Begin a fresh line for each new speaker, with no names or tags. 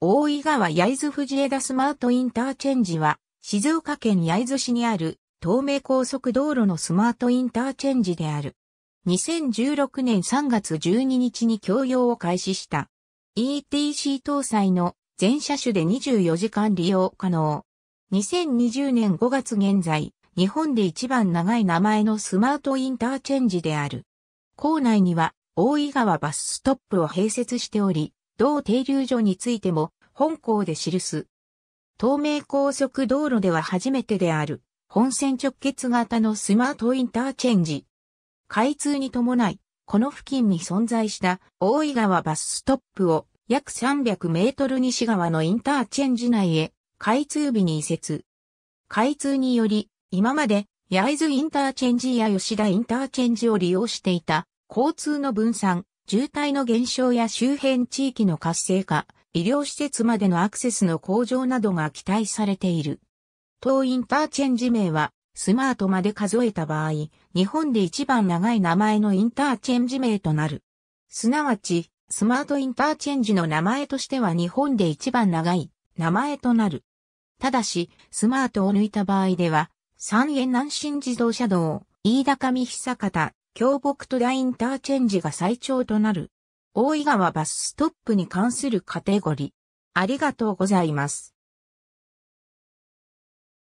大井川焼津藤枝スマートインターチェンジは、静岡県焼津市にある東名高速道路のスマートインターチェンジである。2016年3月12日に供用を開始した。ETC 搭載の全車種で24時間利用可能。2020年5月現在、日本で一番長い名前のスマートインターチェンジである。校内には大井川バスストップを併設しており、同停留所についても本校で記す。東名高速道路では初めてである、本線直結型のスマートインターチェンジ。開通に伴い、この付近に存在した大井川バスストップを約300メートル西側のインターチェンジ内へ開通日に移設。開通により、今まで焼津インターチェンジや吉田インターチェンジを利用していた交通の分散、渋滞の減少や周辺地域の活性化、医療施設までのアクセスの向上などが期待されている。当インターチェンジ名は、スマートまで数えた場合、日本で一番長い名前のインターチェンジ名となる。すなわち、スマートインターチェンジの名前としては日本で一番長い名前となる。ただし、スマートを抜いた場合では、三円南新自動車道、飯高見久方、京北戸大インターチェンジが最長となる。大井川バスストップに関するカテゴリー。
ありがとうございます。